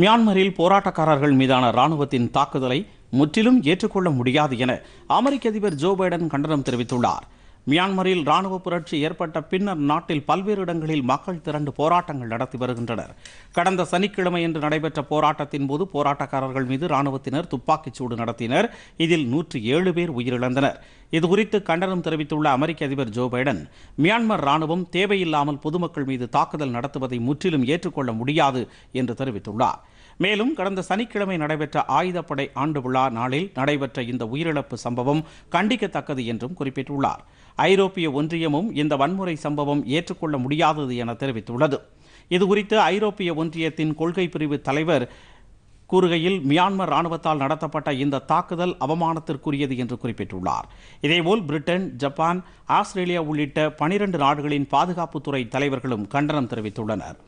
மியான்மரில் போராட்டக்காரர்கள் மீதான ராணுவத்தின் தாக்குதலை முற்றிலும் ஏற்றுக்கொள்ள முடியாது என அமெரிக்க அதிபர் ஜோ பைடன் கண்டனம் தெரிவித்துள்ளார் மியான்மரில் ராணுவ புரட்சி ஏற்பட்ட பின்னர் நாட்டில் பல்வேறு இடங்களில் மக்கள் திரண்டு போராட்டங்கள் நடத்தி வருகின்றனர் கடந்த சனிக்கிழமை என்று நடைபெற்ற போராட்டத்தின் போது போராட்டக்காரர்கள் மீது ராணுவத்தினர் துப்பாக்கிச்சூடு நடத்தினர் இதில் நூற்றி ஏழு பேர் உயிரிழந்தனர் இதுகுறித்து கண்டனம் தெரிவித்துள்ள அமெரிக்க அதிபர் ஜோ பைடன் மியான்மர் ராணுவம் தேவையில்லாமல் பொதுமக்கள் மீது தாக்குதல் நடத்துவதை முற்றிலும் ஏற்றுக்கொள்ள முடியாது என்று தெரிவித்துள்ளார் மேலும் கடந்த சனிக்கிழமை நடைபெற்ற ஆயுதப்படை ஆண்டு விழா நாளில் நடைபெற்ற இந்த உயிரிழப்பு சம்பவம் கண்டிக்கத்தக்கது என்றும் குறிப்பிட்டுள்ளார் ஐரோப்பிய ஒன்றியமும் இந்த வன்முறை சம்பவம் ஏற்றுக்கொள்ள முடியாதது என தெரிவித்துள்ளது இதுகுறித்து ஐரோப்பிய ஒன்றியத்தின் கொள்கை பிரிவு தலைவர் கூறுகையில் மியான்மர் ராணுவத்தால் நடத்தப்பட்ட இந்த தாக்குதல் அவமானத்திற்குரியது என்று குறிப்பிட்டுள்ளார் இதேபோல் பிரிட்டன் ஜப்பான் ஆஸ்திரேலியா உள்ளிட்ட பனிரண்டு நாடுகளின் பாதுகாப்புத்துறை தலைவர்களும் கண்டனம் தெரிவித்துள்ளனர்